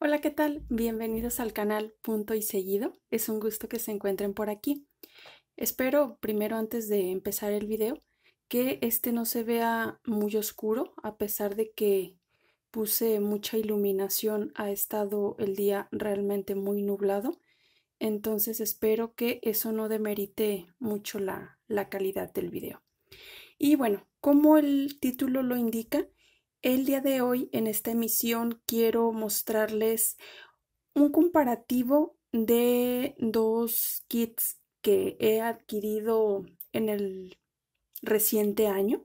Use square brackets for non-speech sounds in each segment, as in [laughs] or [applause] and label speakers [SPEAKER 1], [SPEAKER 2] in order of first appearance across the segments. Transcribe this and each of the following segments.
[SPEAKER 1] Hola, ¿qué tal? Bienvenidos al canal Punto y Seguido. Es un gusto que se encuentren por aquí. Espero, primero antes de empezar el video, que este no se vea muy oscuro, a pesar de que puse mucha iluminación, ha estado el día realmente muy nublado. Entonces espero que eso no demerite mucho la, calidad del video. Y bueno, como el título lo indica, el día de hoy en esta emisión quiero mostrarles un comparativo de dos kits que he adquirido en el reciente año.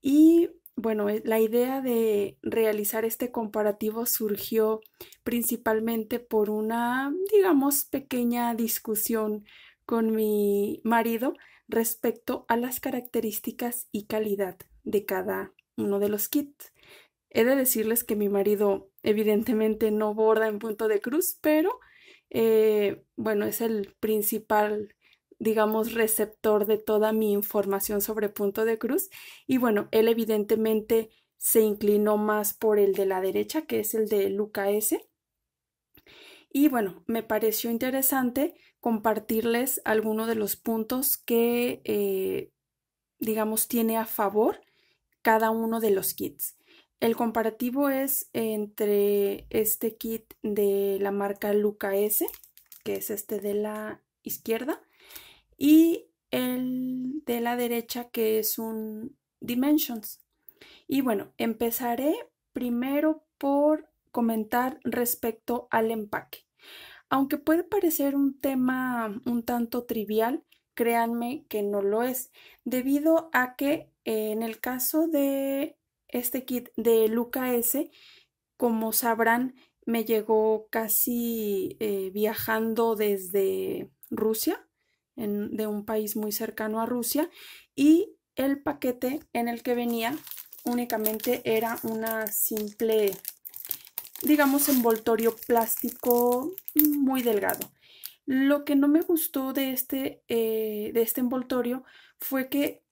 [SPEAKER 1] Y bueno, la idea de realizar este comparativo surgió principalmente por una, digamos, pequeña discusión con mi marido respecto a las características y calidad de cada uno de los kits. He de decirles que mi marido evidentemente no borda en punto de cruz, pero eh, bueno, es el principal, digamos, receptor de toda mi información sobre punto de cruz. Y bueno, él evidentemente se inclinó más por el de la derecha, que es el de Luca S. Y bueno, me pareció interesante compartirles algunos de los puntos que, eh, digamos, tiene a favor cada uno de los kits. El comparativo es entre este kit de la marca Luca S, que es este de la izquierda, y el de la derecha que es un Dimensions. Y bueno, empezaré primero por comentar respecto al empaque. Aunque puede parecer un tema un tanto trivial, créanme que no lo es, debido a que en el caso de este kit de Luca S, como sabrán, me llegó casi eh, viajando desde Rusia, de un país muy cercano a Rusia, y el paquete en el que venía únicamente era una simple, digamos, envoltorio plástico muy delgado. Lo que no me gustó de este, eh, de este envoltorio fue que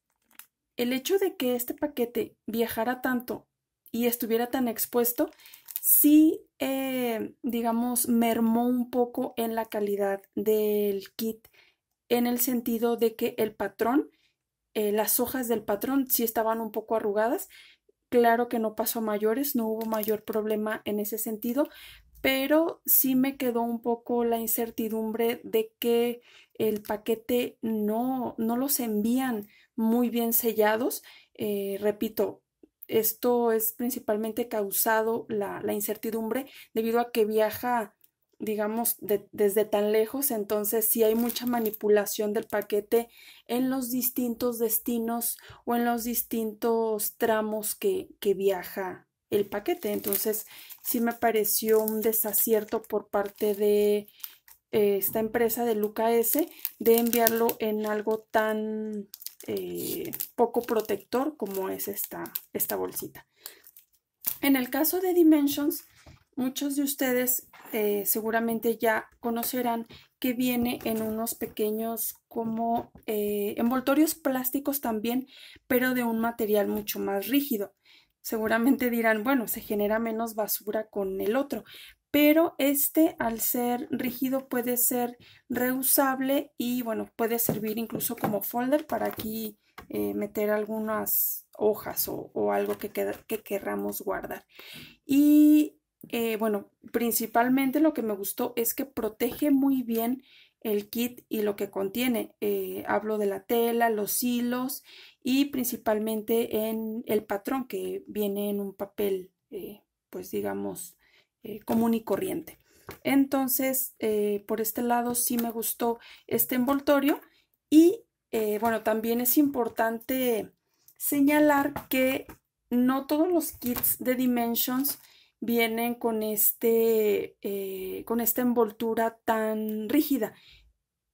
[SPEAKER 1] el hecho de que este paquete viajara tanto y estuviera tan expuesto, sí, eh, digamos, mermó un poco en la calidad del kit, en el sentido de que el patrón, eh, las hojas del patrón sí estaban un poco arrugadas. Claro que no pasó a mayores, no hubo mayor problema en ese sentido, pero sí me quedó un poco la incertidumbre de que el paquete no, no los envían muy bien sellados. Eh, repito, esto es principalmente causado la, incertidumbre debido a que viaja, digamos, desde tan lejos, entonces si hay mucha manipulación del paquete en los distintos destinos o en los distintos tramos que, que viaja el paquete. Entonces, sí me pareció un desacierto por parte de eh, esta empresa de Luca S de enviarlo en algo tan eh, poco protector como es esta, esta bolsita. En el caso de Dimensions, muchos de ustedes eh, seguramente ya conocerán que viene en unos pequeños como eh, envoltorios plásticos también, pero de un material mucho más rígido. Seguramente dirán, bueno, se genera menos basura con el otro, pero este al ser rígido puede ser reusable y bueno, puede servir incluso como folder para aquí eh, meter algunas hojas o, algo que, queramos querramos guardar. Y eh, bueno, principalmente lo que me gustó es que protege muy bien el kit y lo que contiene. Eh, hablo de la tela, los hilos y principalmente en el patrón que viene en un papel, pues digamos, eh, común y corriente. Entonces, eh, por este lado sí me gustó este envoltorio y eh, bueno, también es importante señalar que no todos los kits de Dimensions vienen con, este, con esta envoltura tan rígida.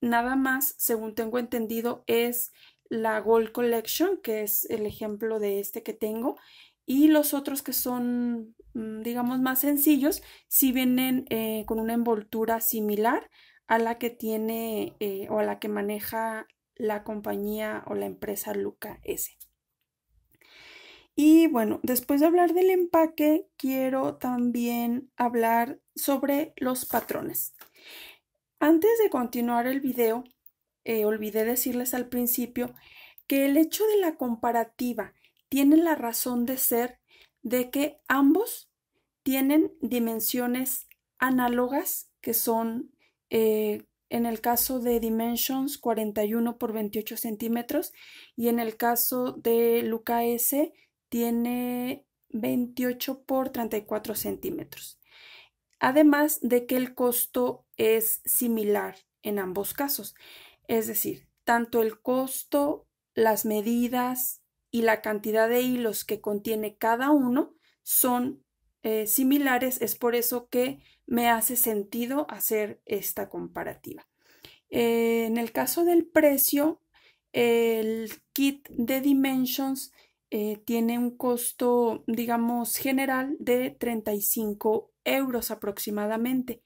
[SPEAKER 1] Nada más, según tengo entendido, es la Gold Collection, que es el ejemplo de este que tengo, y los otros que son Mm, digamos, más sencillos, si vienen eh, con una envoltura similar a la que tiene eh, o a la que maneja la compañía o la empresa Luca S. Y bueno, después de hablar del empaque, quiero también hablar sobre los patrones. Antes de continuar el video, eh, olvidé decirles al principio que el hecho de la comparativa tiene la razón de ser de que ambos tienen dimensiones análogas que son eh, en el caso de Dimensions 41 por 28 centímetros y en el caso de Luca S tiene 28 por 34 centímetros. Además de que el costo es similar en ambos casos, es decir, tanto el costo, las medidas, y la cantidad de hilos que contiene cada uno son eh, similares, es por eso que me hace sentido hacer esta comparativa. Eh, en el caso del precio, el kit de Dimensions eh, tiene un costo, digamos, general de 35 euros aproximadamente.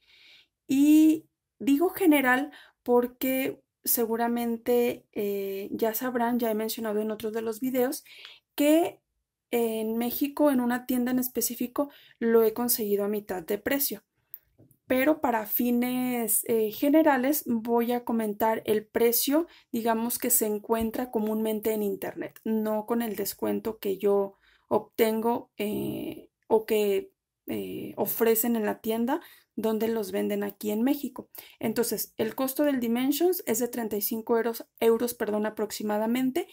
[SPEAKER 1] Y digo general porque seguramente eh, ya sabrán, ya he mencionado en otros de los videos, que en México, en una tienda en específico, lo he conseguido a mitad de precio. Pero para fines eh, generales voy a comentar el precio, digamos, que se encuentra comúnmente en Internet, no con el descuento que yo obtengo eh, o que eh, ofrecen en la tienda donde los venden aquí en México. Entonces, el costo del Dimensions es de 35 euros, euros perdón, aproximadamente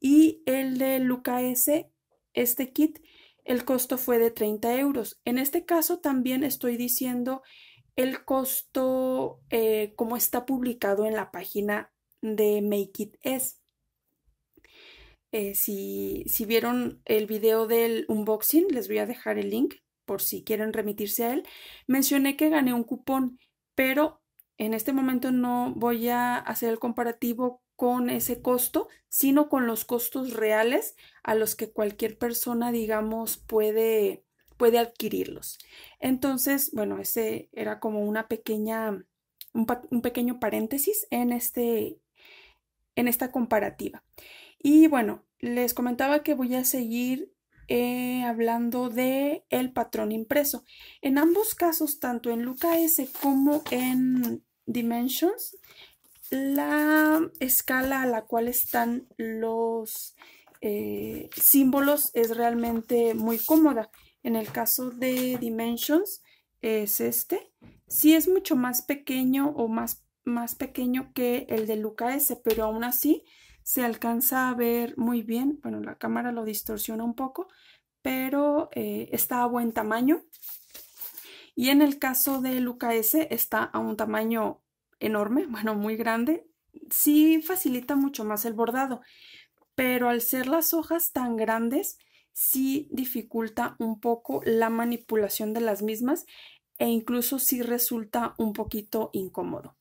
[SPEAKER 1] y el de Luca este kit, el costo fue de 30 euros. En este caso también estoy diciendo el costo eh, como está publicado en la página de Make It S. Eh, si, si, vieron el video del unboxing, les voy a dejar el link por si quieren remitirse a él, mencioné que gané un cupón, pero en este momento no voy a hacer el comparativo con ese costo, sino con los costos reales a los que cualquier persona, digamos, puede, puede adquirirlos. Entonces, bueno, ese era como una pequeña, un, un pequeño paréntesis en, este, en esta comparativa. Y bueno, les comentaba que voy a seguir eh, hablando de el patrón impreso. En ambos casos, tanto en Luca S como en Dimensions, la escala a la cual están los eh, símbolos es realmente muy cómoda. En el caso de Dimensions es este. si es mucho más pequeño o más, más pequeño que el de Luca S, pero aún así se alcanza a ver muy bien, bueno, la cámara lo distorsiona un poco, pero eh, está a buen tamaño. Y en el caso Luca S está a un tamaño enorme, [laughs] bueno, muy grande. Sí facilita mucho más el bordado, pero al ser las hojas tan grandes, sí dificulta un poco la manipulación de las mismas e incluso sí resulta un poquito incómodo.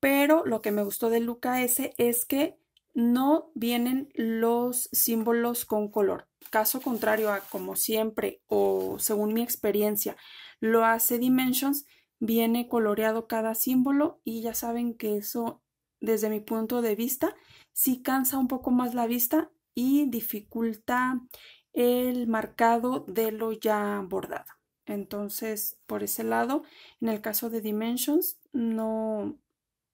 [SPEAKER 1] Pero lo que me gustó de Luca S es que no vienen los símbolos con color. Caso contrario a como siempre o según mi experiencia lo hace Dimensions, viene coloreado cada símbolo y ya saben que eso desde mi punto de vista sí cansa un poco más la vista y dificulta el marcado de lo ya bordado. Entonces, por ese lado, en el caso de Dimensions, no,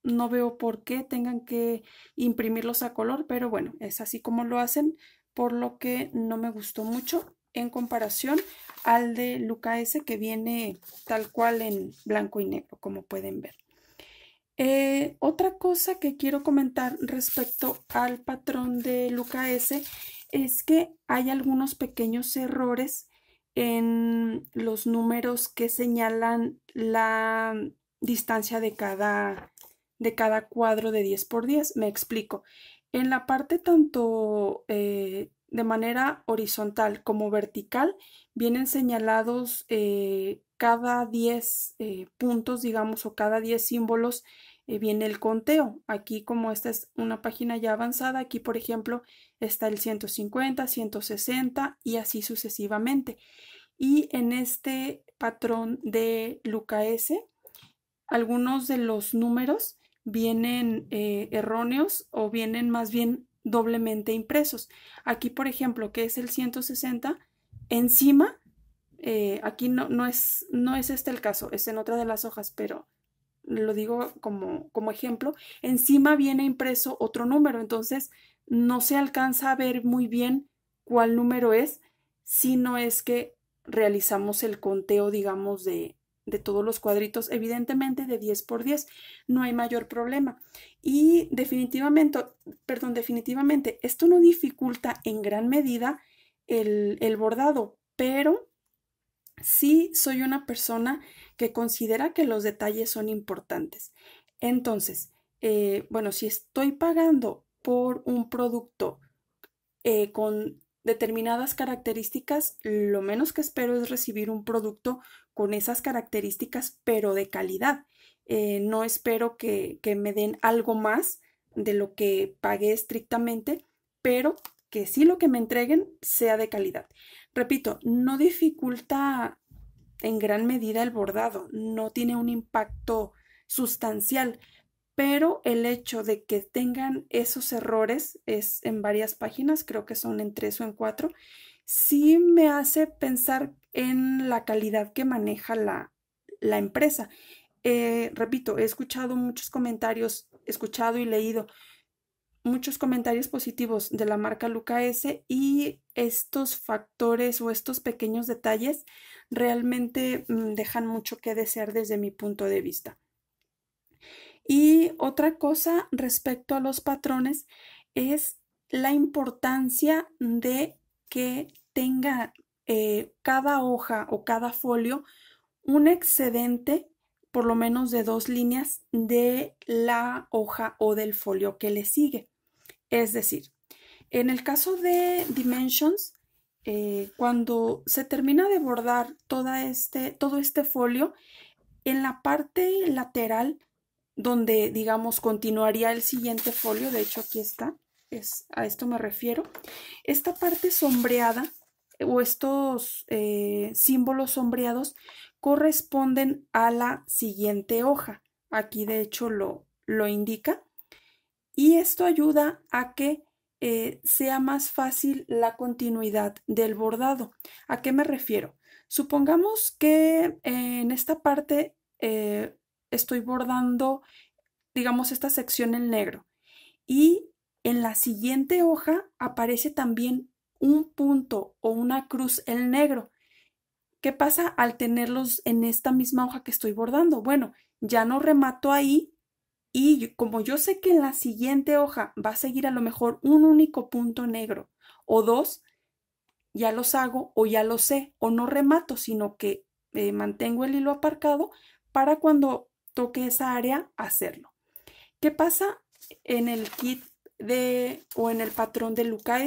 [SPEAKER 1] no veo por qué tengan que imprimirlos a color, pero bueno, es así como lo hacen, por lo que no me gustó mucho en comparación al de Luca S que viene tal cual en blanco y negro, como pueden ver. Eh, otra cosa que quiero comentar respecto al patrón de Luca S es que hay algunos pequeños errores en los números que señalan la distancia de cada de cada cuadro de 10 por 10. Me explico. En la parte tanto eh, de manera horizontal como vertical vienen señalados eh, cada 10 eh, puntos, digamos, o cada 10 símbolos viene el conteo. Aquí como esta es una página ya avanzada, aquí por ejemplo está el 150, 160 y así sucesivamente. Y en este patrón de Lucas algunos de los números vienen eh, erróneos o vienen más bien doblemente impresos. Aquí, por ejemplo, que es el 160, encima, eh, aquí no, no, es, no es este el caso, es en otra de las hojas, pero lo digo como, como ejemplo, encima viene impreso otro número, entonces no se alcanza a ver muy bien cuál número es, sino es que realizamos el conteo, digamos, de, de todos los cuadritos, evidentemente de 10 por 10, no hay mayor problema. Y definitivamente, perdón, definitivamente, esto no dificulta en gran medida el, bordado, pero sí soy una persona que considera que los detalles son importantes. Entonces, eh, bueno, si estoy pagando por un producto eh, con determinadas características, lo menos que espero es recibir un producto con esas características, pero de calidad. Eh, no espero que, que me den algo más de lo que pagué estrictamente, pero que sí lo que me entreguen sea de calidad. Repito, no dificulta en gran medida el bordado, no tiene un impacto sustancial, pero el hecho de que tengan esos errores es en varias páginas, creo que son en tres o en cuatro, sí me hace pensar en la calidad que maneja la, empresa. Eh, repito, he escuchado muchos comentarios, escuchado y leído muchos comentarios positivos de la marca Luca S y estos factores o estos pequeños detalles realmente mm, dejan mucho que desear desde mi punto de vista. Y otra cosa respecto a los patrones es la importancia de que tenga eh, cada hoja o cada folio un excedente por lo menos de dos líneas de la hoja o del folio que le sigue. Es decir, en el caso de Dimensions, eh, cuando se termina de bordar este, todo este folio, en la parte lateral donde, digamos, continuaría el siguiente folio. De hecho, aquí está. Es, a esto me refiero. Esta parte sombreada o estos eh, símbolos sombreados corresponden a la siguiente hoja. Aquí de hecho lo, lo indica. Y esto ayuda a que eh, sea más fácil la continuidad del bordado. ¿A qué me refiero? Supongamos que eh, en esta parte estoy bordando, digamos, esta sección en negro. Y en la siguiente hoja aparece también un punto o una cruz en negro. ¿Qué pasa al tenerlos en esta misma hoja que estoy bordando? Bueno, ya no remato ahí y como yo sé que en la siguiente hoja va a seguir a lo mejor un único punto negro o dos, ya los hago o ya lo sé o no remato, sino que eh, mantengo el hilo aparcado para cuando toque esa área, hacerlo. ¿Qué pasa en el kit de o en el patrón de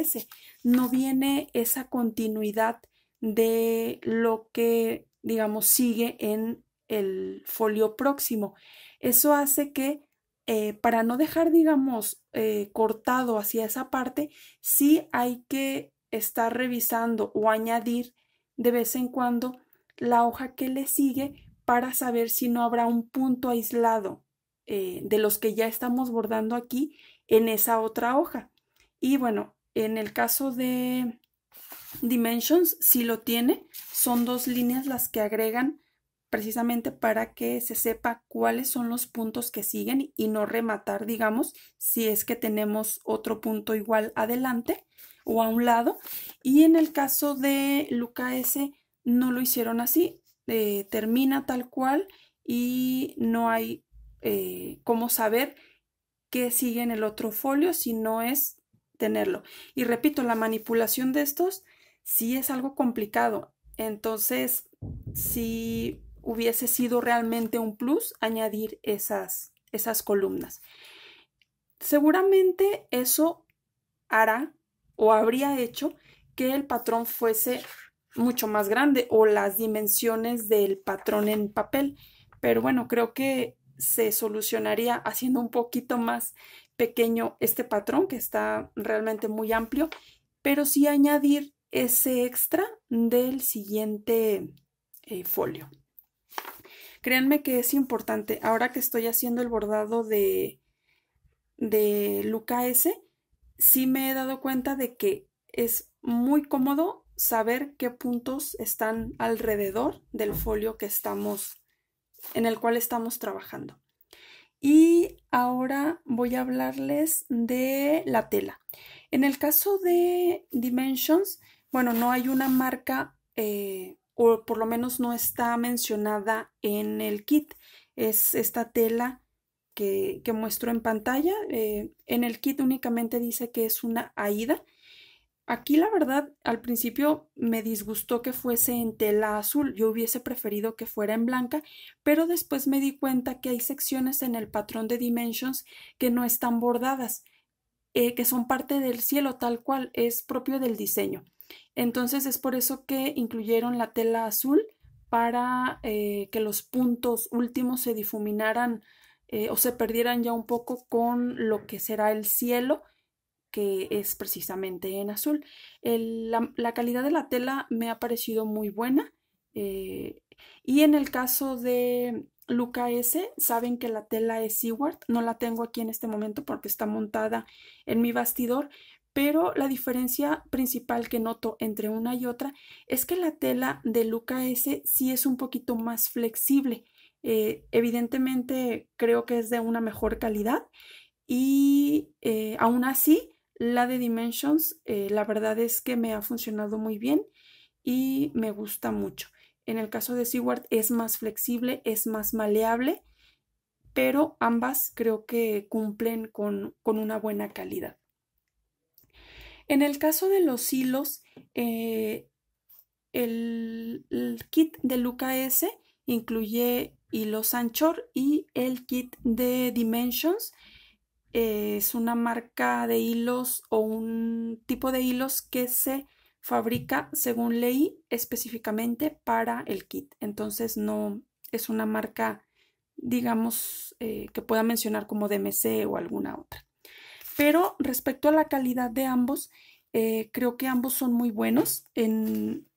[SPEAKER 1] S? No viene esa continuidad de lo que, digamos, sigue en el folio próximo. Eso hace que eh, para no dejar, digamos, eh, cortado hacia esa parte, sí hay que estar revisando o añadir de vez en cuando la hoja que le sigue para saber si no habrá un punto aislado eh, de los que ya estamos bordando aquí en esa otra hoja. Y bueno, en el caso de Dimensions, si lo tiene, son dos líneas las que agregan precisamente para que se sepa cuáles son los puntos que siguen y no rematar, digamos, si es que tenemos otro punto igual adelante o a un lado. Y en el caso de Luca S, no lo hicieron así, eh, termina tal cual y no hay eh, cómo saber qué sigue en el otro folio si no es tenerlo. Y repito, la manipulación de estos sí es algo complicado. Entonces, si hubiese sido realmente un plus añadir esas, esas columnas. Seguramente eso hará o habría hecho que el patrón fuese mucho más grande o las dimensiones del patrón en papel. Pero bueno, creo que se solucionaría haciendo un poquito más pequeño este patrón que está realmente muy amplio, pero sí añadir ese extra del siguiente eh, folio. Créanme que es importante, ahora que estoy haciendo el bordado de, de Luca S, sí me he dado cuenta de que es muy cómodo saber qué puntos están alrededor del folio que estamos en el cual estamos trabajando. Y ahora voy a hablarles de la tela. En el caso de Dimensions, bueno, no hay una marca eh, o por lo menos no está mencionada en el kit. Es esta tela que, muestro en pantalla. Eh, en el kit únicamente dice que es una AIDA. Aquí la verdad al principio me disgustó que fuese en tela azul, yo hubiese preferido que fuera en blanca, pero después me di cuenta que hay secciones en el patrón de Dimensions que no están bordadas, eh, que son parte del cielo tal cual, es propio del diseño. Entonces es por eso que incluyeron la tela azul para eh, que los puntos últimos se difuminaran eh, o se perdieran ya un poco con lo que será el cielo que es precisamente en azul. la, calidad de la tela me ha parecido muy buena. Eh, y en el caso de Luca S, saben que la tela es Seward. No la tengo aquí en este momento porque está montada en mi bastidor. Pero la diferencia principal que noto entre una y otra es que la tela de Luca S sí es un poquito más flexible. Eh, evidentemente creo que es de una mejor calidad y eh, aún así la de Dimensions, eh, la verdad es que me ha funcionado muy bien y me gusta mucho. En el caso de Seward es más flexible, es más maleable, pero ambas creo que cumplen con, una buena calidad. En el caso de los hilos, eh, el, kit de Luca S incluye hilos Anchor y el kit de Dimensions eh, es una marca de hilos o un tipo de hilos que se fabrica, según leí, específicamente para el kit. Entonces no es una marca, digamos, eh, que pueda mencionar como DMC o alguna otra. Pero respecto a la calidad de ambos, eh, creo que ambos son muy buenos. En,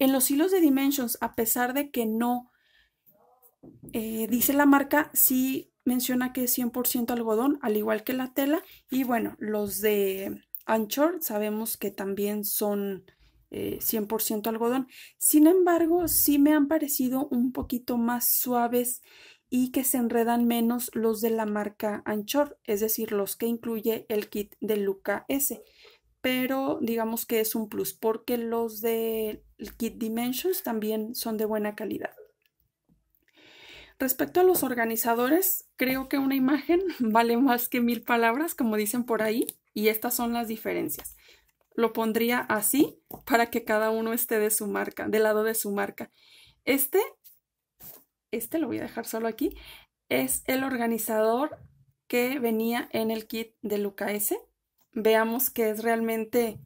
[SPEAKER 1] en los hilos de Dimensions, a pesar de que no dice la marca, sí menciona que es 100% algodón, al igual que la tela. Y bueno, los de Anchor sabemos que también son 100% eh, algodón. Sin embargo, sí me han parecido un poquito más suaves y que se enredan menos los de la marca Anchor, es decir, los que incluye el kit de Luca S. Pero digamos que es un plus porque los del de kit Dimensions también son de buena calidad. Respecto a los organizadores, creo que una imagen [laughs] vale más que mil palabras, como dicen por ahí, y estas son las diferencias. Lo pondría así para que cada uno esté de su marca, del lado de su marca. Este, este lo voy a dejar solo aquí, es el organizador que venía en el kit de Lucas Veamos que es realmente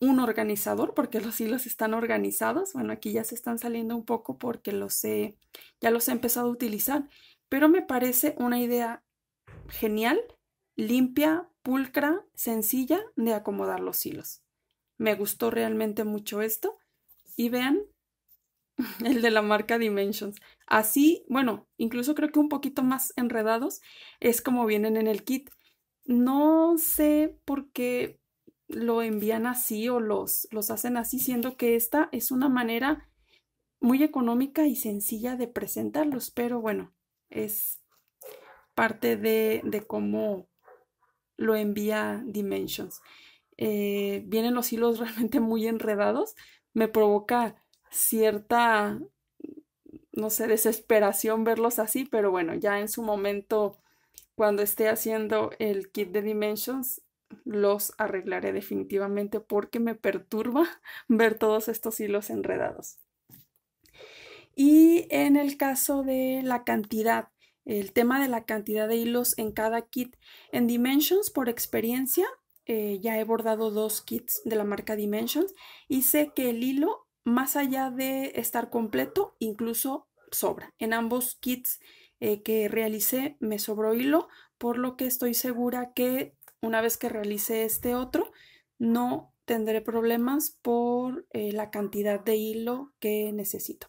[SPEAKER 1] un organizador porque los hilos están organizados. Bueno, aquí ya se están saliendo un poco porque los he, ya los he empezado a utilizar, pero me parece una idea genial, limpia, pulcra, sencilla de acomodar los hilos. Me gustó realmente mucho esto y vean [laughs] el de la marca Dimensions. Así, bueno, incluso creo que un poquito más enredados es como vienen en el kit. No sé por qué lo envían así o los, los hacen así, siendo que esta es una manera muy económica y sencilla de presentarlos, pero bueno, es parte de, de cómo lo envía Dimensions. Eh, vienen los hilos [laughs] realmente muy enredados, me provoca cierta, no sé, desesperación verlos así, pero bueno, ya en su momento, cuando esté haciendo el kit de Dimensions, los arreglaré definitivamente porque me perturba [laughs] ver todos estos hilos enredados. Y en el caso de la cantidad, el tema de la cantidad de hilos en cada kit. En Dimensions, por experiencia, eh, ya he bordado dos kits de la marca Dimensions y sé que el hilo, más allá de estar completo, incluso sobra. En ambos kits eh, que realicé me sobró hilo, por lo que estoy segura que una vez que realice este otro, no tendré problemas por eh, la cantidad de hilo que necesito.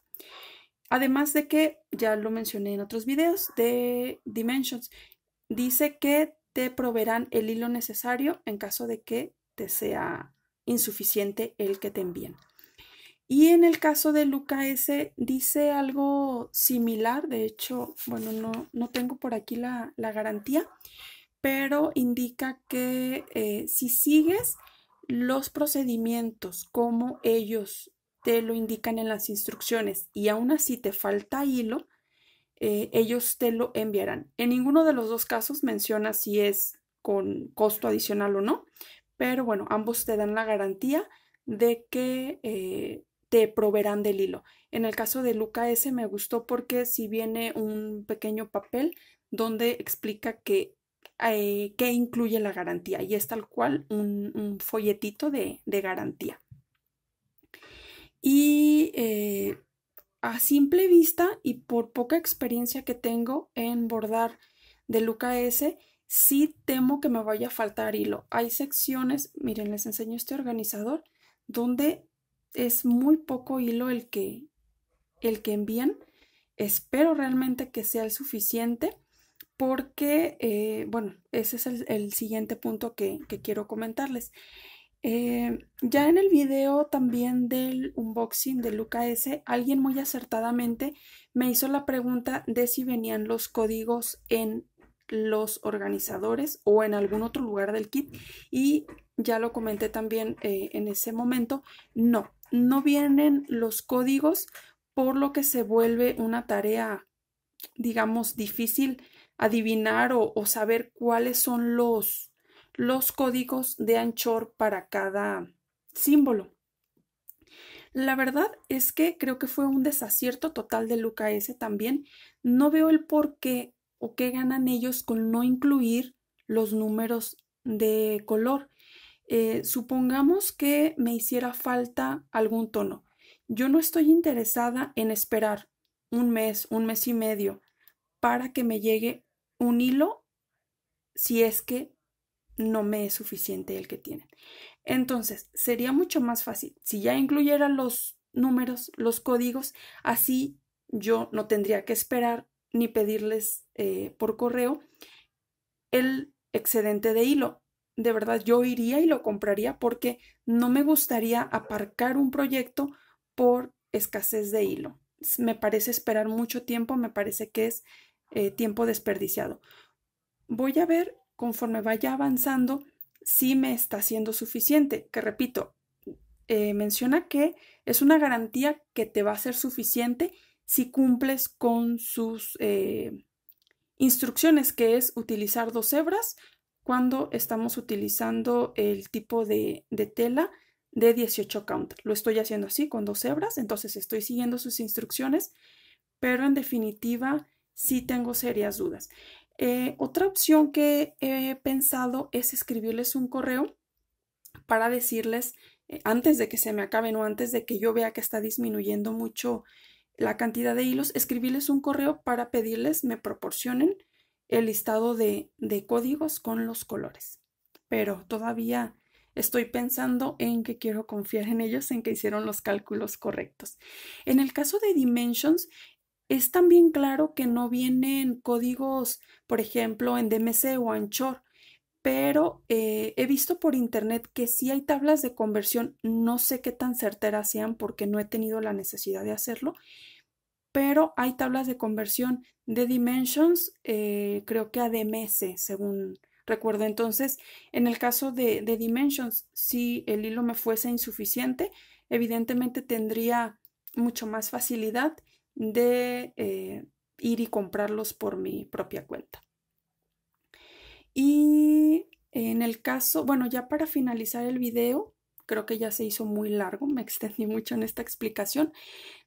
[SPEAKER 1] Además de que, ya lo mencioné en otros videos de Dimensions, dice que te proveerán el hilo necesario en caso de que te sea insuficiente el que te envíen. Y en el caso de Luca S dice algo similar, de hecho, bueno, no, tengo por aquí la, la garantía, pero indica que eh, si sigues los procedimientos como ellos te lo indican en las instrucciones y aún así te falta hilo, eh, ellos te lo enviarán. En ninguno de los dos casos menciona si es con costo adicional o no, pero bueno, ambos te dan la garantía de que eh, te proveerán del hilo. En el caso de Luca S me gustó porque si viene un pequeño papel donde explica que eh, ...que incluye la garantía y es tal cual un, folletito de, garantía. Y eh, a simple vista y por poca experiencia que tengo en bordar de Luca S, sí temo que me vaya a faltar hilo. Hay secciones, miren, les enseño este organizador, donde es muy poco hilo el que, el que envían. Espero realmente que sea el suficiente porque, eh, bueno, ese es el, siguiente punto que, quiero comentarles. Eh, ya en el video también del unboxing de Luca S, alguien muy acertadamente me hizo la pregunta de si venían los códigos en los organizadores o en algún otro lugar del kit y ya lo comenté también eh, en ese momento, no, no vienen los códigos por lo que se vuelve una tarea, digamos, difícil adivinar o, saber cuáles son los, los códigos de anchor para cada símbolo. La verdad es que creo que fue un desacierto total de Luca S también. No veo el por qué o qué ganan ellos con no incluir los números de color. Eh, supongamos que me hiciera falta algún tono. Yo no estoy interesada en esperar un mes, un mes y medio para que me llegue un hilo si es que no me es suficiente el que tienen. Entonces, sería mucho más fácil si ya incluyera los números, los códigos, así yo no tendría que esperar ni pedirles eh, por correo el excedente de hilo. De verdad, yo iría y lo compraría porque no me gustaría aparcar un proyecto por escasez de hilo. Me parece esperar mucho tiempo, me parece que es eh, tiempo desperdiciado. Voy a ver conforme vaya avanzando si me está siendo suficiente, que repito, eh, menciona que es una garantía que te va a ser suficiente si cumples con sus eh, instrucciones, que es utilizar dos hebras cuando estamos utilizando el tipo de, de tela de 18 count. Lo estoy haciendo así con dos hebras, entonces estoy siguiendo sus instrucciones, pero en definitiva sí tengo serias dudas. Eh, otra opción que he pensado es escribirles un correo para decirles eh, antes de que se me acaben o antes de que yo vea que está disminuyendo mucho la cantidad de hilos, escribirles un correo para pedirles me proporcionen el listado de, de códigos con los colores. Pero todavía estoy pensando en que quiero confiar en ellos, en que hicieron los cálculos correctos. En el caso de Dimensions, es también claro que no vienen códigos, por ejemplo, en DMC o Anchor, pero eh, he visto por internet que sí hay tablas de conversión, no sé qué tan certeras sean porque no he tenido la necesidad de hacerlo, pero hay tablas de conversión de Dimensions, eh, creo que a DMC, según recuerdo. Entonces, en el caso de Dimensions, si el hilo me fuese insuficiente, evidentemente tendría mucho más facilidad de eh, ir y comprarlos por mi propia cuenta. Y en el caso, bueno, ya para finalizar el video, creo que ya se hizo muy largo, me [laughs] extendí mucho en esta explicación,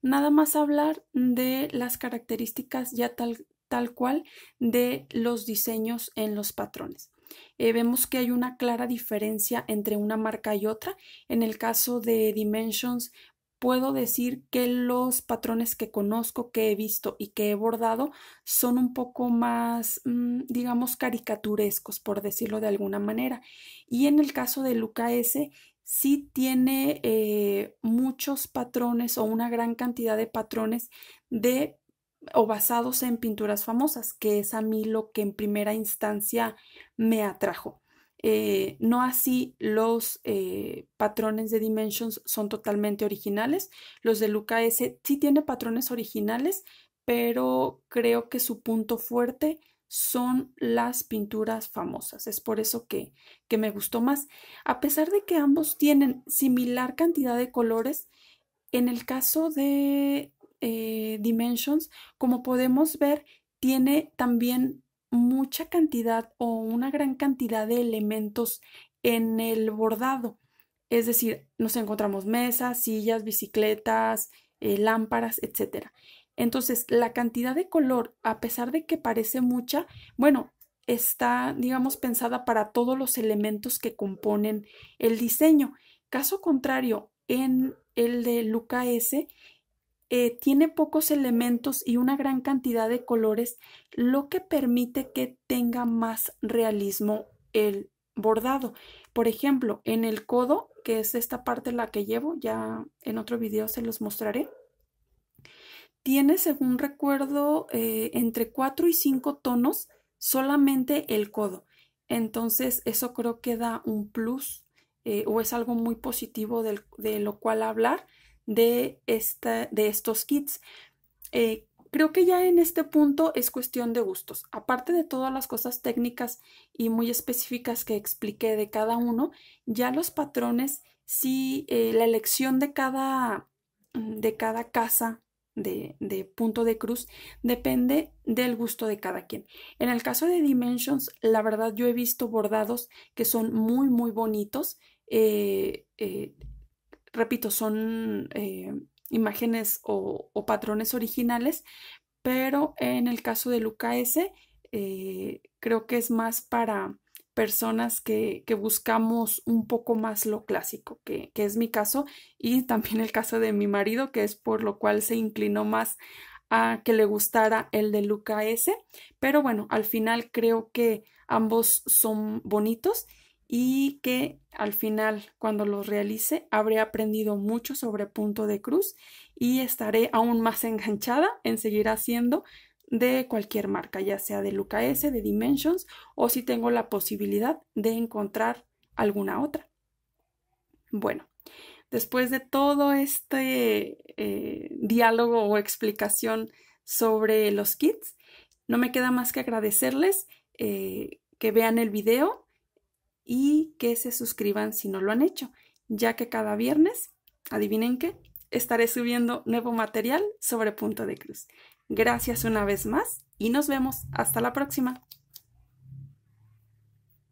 [SPEAKER 1] nada más hablar de las características ya tal, tal cual de los diseños en los patrones. Eh, vemos que hay una clara diferencia entre una marca y otra. En el caso de Dimensions, puedo decir que los patrones que conozco, que he visto y que he bordado son un poco más, mm, digamos, caricaturescos, por decirlo de alguna manera. Y en el caso de Luca S., sí tiene eh, muchos patrones o una gran cantidad de patrones de o basados en pinturas famosas, que es a mí lo que en primera instancia me atrajo. Eh, no así los eh, patrones de Dimensions son totalmente originales. Los de Luca S sí tiene patrones originales, pero creo que su punto fuerte son las pinturas famosas. Es por eso que, me gustó más. A pesar de que ambos tienen similar cantidad de colores, en el caso de eh, Dimensions, como podemos ver, tiene también mucha cantidad o una gran cantidad de elementos en el bordado. Es decir, nos encontramos mesas, sillas, bicicletas, eh, lámparas, etcétera Entonces, la cantidad de color, a pesar de que parece mucha, bueno, está, digamos, pensada para todos los elementos que componen el diseño. Caso contrario, en el de Luca S, eh, tiene pocos elementos y una gran cantidad de colores, lo que permite que tenga más realismo el bordado. Por ejemplo, en el codo, que es esta parte la que llevo, ya en otro video se los mostraré, tiene, según recuerdo, eh, entre 4 y 5 tonos solamente el codo. Entonces, eso creo que da un plus eh, o es algo muy positivo de lo cual hablar de, esta, de estos kits. Eh, creo que ya en este punto es cuestión de gustos. Aparte de todas las cosas técnicas y muy específicas que expliqué de cada uno, ya los patrones, si eh, la elección de cada, mm, de cada casa de, punto de cruz depende del gusto de cada quien. En el caso de Dimensions, la verdad yo he visto bordados que son muy, muy bonitos. Eh, repito, son eh, imágenes o, patrones originales, pero en el caso de Luca S eh, creo que es más para personas que, buscamos un poco más lo clásico, que, que, es mi caso y también el caso de mi marido, que es por lo cual se inclinó más a que le gustara el de Luca S. Pero bueno, al final creo que ambos son bonitos y que al final, cuando los realice, habré aprendido mucho sobre punto de cruz y estaré aún más [laughs] enganchada en seguir haciendo de cualquier marca, ya sea de Luca S, de Dimensions o si tengo la posibilidad de encontrar alguna otra. Bueno, después de todo este eh, diálogo o explicación sobre los kits, no me queda más que agradecerles eh, que vean el video y que se suscriban si no lo han hecho, ya que cada viernes, adivinen qué, estaré subiendo nuevo material sobre punto de cruz. Gracias una vez más y nos vemos hasta la próxima.